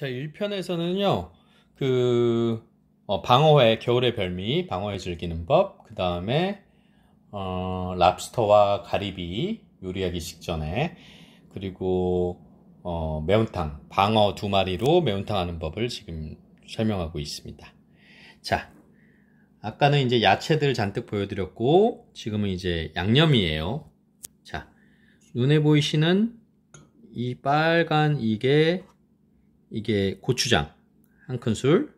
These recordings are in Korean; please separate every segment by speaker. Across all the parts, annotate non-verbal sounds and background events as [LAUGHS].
Speaker 1: 자, 1편에서는요, 그, 어, 방어회, 겨울의 별미, 방어회 즐기는 법, 그 다음에, 어, 랍스터와 가리비 요리하기 직전에, 그리고, 어, 매운탕, 방어 두 마리로 매운탕 하는 법을 지금 설명하고 있습니다. 자, 아까는 이제 야채들 잔뜩 보여드렸고, 지금은 이제 양념이에요. 자, 눈에 보이시는 이 빨간 이게 이게 고추장 한 큰술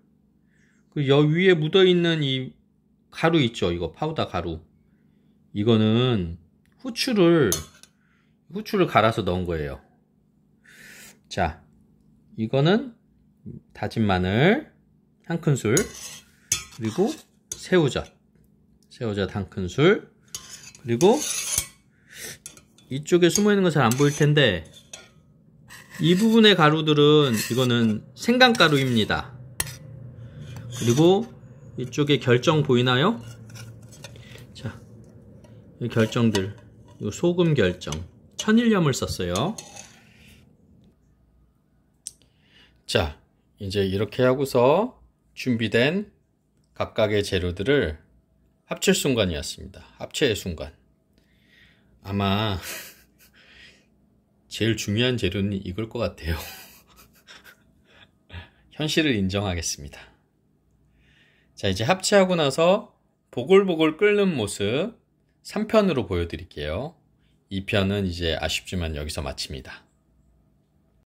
Speaker 1: 그여 위에 묻어있는 이 가루 있죠 이거 파우더 가루 이거는 후추를 후추를 갈아서 넣은 거예요 자 이거는 다진 마늘 한 큰술 그리고 새우젓 새우젓 한 큰술 그리고 이쪽에 숨어있는 거 잘 안 보일 텐데 이 부분의 가루들은 이거는 생강가루입니다. 그리고 이쪽에 결정 보이나요? 자, 이 결정들, 이 소금 결정, 천일염을 썼어요. 자, 이제 이렇게 하고서 준비된 각각의 재료들을 합칠 순간이었습니다. 합체의 순간. 아마 제일 중요한 재료는 이걸 것 같아요. [LAUGHS] 현실을 인정하겠습니다. 자, 이제 합치하고 나서 보글보글 끓는 모습 3편으로 보여드릴게요. 2편은 이제 아쉽지만 여기서 마칩니다.